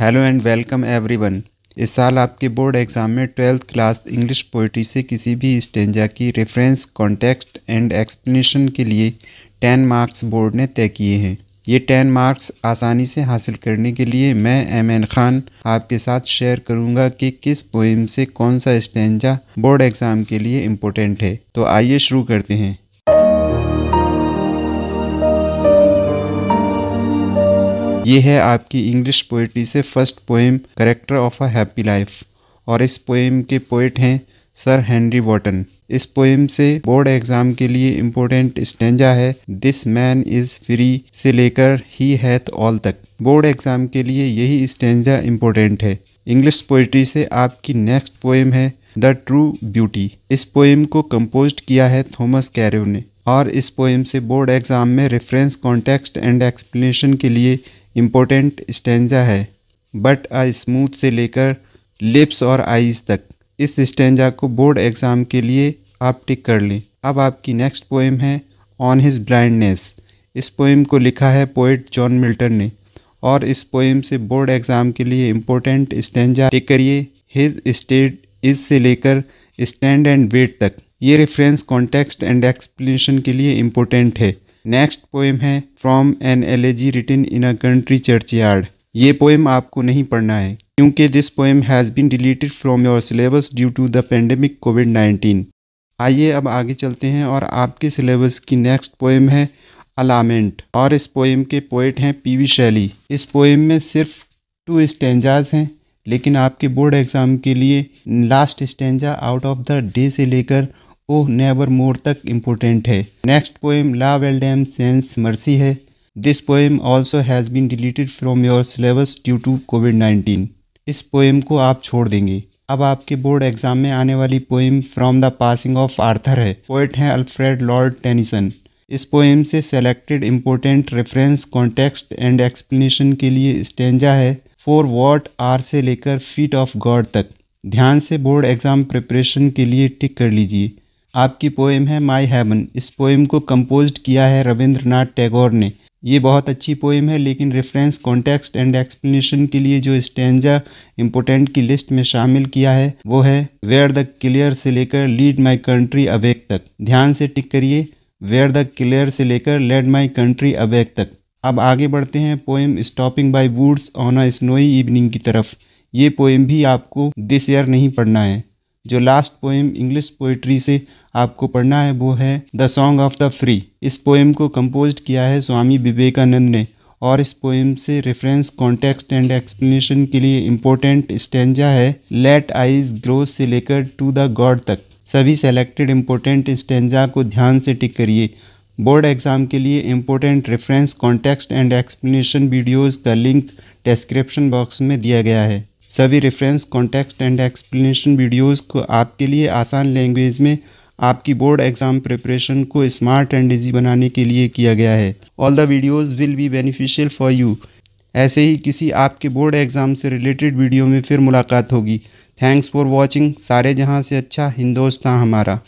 hello and welcome everyone इस साल आपके बोर्ड एग्ज़ाम में ट्वेल्थ क्लास इंग्लिश पोइट्री से किसी भी स्टेंजा की रेफरेंस कॉन्टेक्स्ट एंड एक्सप्लेनेशन के लिए टेन मार्क्स बोर्ड ने तय किए हैं ये टेन मार्क्स आसानी से हासिल करने के लिए मैं एम एन खान आपके साथ शेयर करूंगा कि किस पोइम से कौन सा स्टेंजा बोर्ड एग्ज़ाम के लिए इम्पोर्टेंट है तो आइए शुरू करते हैं ये है आपकी इंग्लिश पोइट्री से first poem character of a happy life और इस पोएम के पोइट हैं सर हेनरी वॉटन इस पोएम से बोर्ड एग्जाम के लिए इम्पोर्टेंट स्टेंजा है दिस मैन इज फ्री से लेकर ही हैथ ऑल तक बोर्ड एग्जाम के लिए यही स्टेंजा इम्पोर्टेंट है इंग्लिश पोइट्री से आपकी नेक्स्ट पोएम है द ट्रू ब्यूटी इस पोएम को कंपोज किया है थॉमस कैरो ने और इस पोएम से बोर्ड एग्जाम में रेफरेंस कॉन्टेक्स्ट एंड एक्सप्लेनेशन के लिए इम्पोर्टेंट स्टेंजा है बट आ स्मूथ से लेकर लिप्स और आईज तक इस स्टेंजा को बोर्ड एग्ज़ाम के लिए आप टिक कर लें अब आपकी नेक्स्ट पोएम है ऑन हिज ब्लाइंडनेस इस पोएम को लिखा है पोइट जॉन मिल्टन ने और इस पोएम से बोर्ड एग्ज़ाम के लिए इम्पोर्टेंट स्टेंजा टिक करिए हिज स्टेट इज से लेकर स्टैंड एंड वेट तक ये रेफरेंस कॉन्टेक्स्ट एंड एक्सप्लेनेशन के लिए इम्पोर्टेंट है नेक्स्ट पोएम है from an elegy written in a country churchyard ये पोएम आपको नहीं पढ़ना है क्योंकि this poem has been deleted from your syllabus due to the pandemic COVID nineteen आइए अब आगे चलते हैं और आपके सिलेबस की नेक्स्ट पोएम है अलामेंट और इस पोएम के पोएट हैं पी वी शैली इस पोएम में सिर्फ टू स्टेंजाज हैं लेकिन आपके बोर्ड एग्ज़ाम के लिए last stanza out of the day से लेकर वो नेवर मोर तक इम्पोर्टेंट है next poem la belle dame sans merci है this poem also has been deleted from your syllabus due to covid nineteen इस पोएम को आप छोड़ देंगे अब आपके बोर्ड एग्जाम में आने वाली poem from the passing of Arthur है पोइट हैं अल्फ्रेड लॉर्ड टेनिसन इस पोएम से selected important reference context and explanation के लिए स्टेंजा है फॉर वॉट आर से लेकर फीट ऑफ गॉड तक ध्यान से बोर्ड एग्ज़ाम प्रिपरेशन के लिए टिक कर लीजिए आपकी पोएम है माई हेवन इस पोएम को कंपोज किया है रविंद्रनाथ टैगोर ने ये बहुत अच्छी पोएम है लेकिन रेफरेंस कॉन्टेक्स्ट एंड एक्सप्लेनेशन के लिए जो स्टेंजा इम्पोर्टेंट की लिस्ट में शामिल किया है वो है वेयर द क्लियर से लेकर लीड माई कंट्री अवेक तक ध्यान से टिक करिए वेयर द क्लियर से लेकर लेड माई कंट्री अवेक तक अब आगे बढ़ते हैं poem stopping by woods on a snowy evening की तरफ ये पोएम भी आपको दिस ईयर नहीं पढ़ना है जो लास्ट पोएम इंग्लिश पोइट्री से आपको पढ़ना है वो है the song of the free इस पोएम को कंपोज किया है स्वामी विवेकानंद ने और इस पोएम से रेफरेंस कॉन्टेक्स्ट एंड एक्सप्लेनेशन के लिए इम्पोर्टेंट स्टेंजा है लेट आइज ग्रोथ से लेकर टू द गॉड तक सभी सेलेक्टेड इम्पोर्टेंट स्टेंजा को ध्यान से टिक करिए बोर्ड एग्ज़ाम के लिए important reference context and explanation videos का लिंक डिस्क्रिप्शन बॉक्स में दिया गया है सभी reference context and explanation videos को आपके लिए आसान लैंग्वेज में आपकी बोर्ड एग्जाम प्रिपरेशन को स्मार्ट एंड इजी बनाने के लिए किया गया है all the videos will be beneficial for you ऐसे ही किसी आपके बोर्ड एग्ज़ाम से रिलेटेड वीडियो में फिर मुलाकात होगी थैंक्स फॉर वॉचिंग सारे जहाँ से अच्छा हिंदोस्तान हमारा